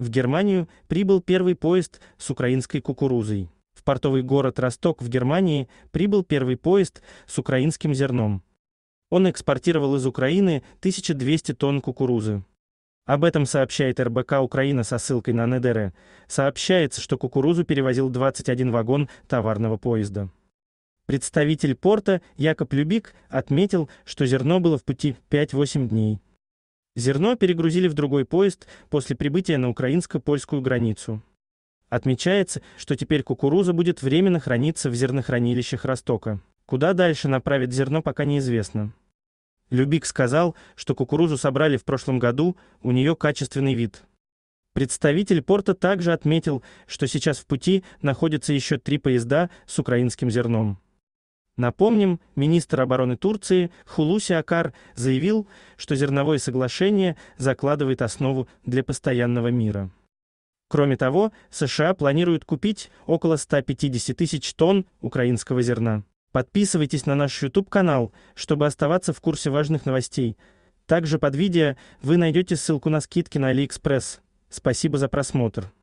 В Германию прибыл первый поезд с украинской кукурузой. В портовый город Росток в Германии прибыл первый поезд с украинским зерном. Он экспортировал из Украины 1200 тонн кукурузы. Об этом сообщает РБК Украина со ссылкой на НДР. Сообщается, что кукурузу перевозил 21 вагон товарного поезда. Представитель порта Якоб Любик отметил, что зерно было в пути 5-8 дней. Зерно перегрузили в другой поезд после прибытия на украинско-польскую границу. Отмечается, что теперь кукуруза будет временно храниться в зернохранилищах Ростока. Куда дальше направят зерно, пока неизвестно. Любик сказал, что кукурузу собрали в прошлом году, у нее качественный вид. Представитель порта также отметил, что сейчас в пути находятся еще три поезда с украинским зерном. Напомним, министр обороны Турции Хулуси Акар заявил, что зерновое соглашение закладывает основу для постоянного мира. Кроме того, США планируют купить около 150 тысяч тонн украинского зерна. Подписывайтесь на наш YouTube-канал, чтобы оставаться в курсе важных новостей. Также под видео вы найдете ссылку на скидки на AliExpress. Спасибо за просмотр.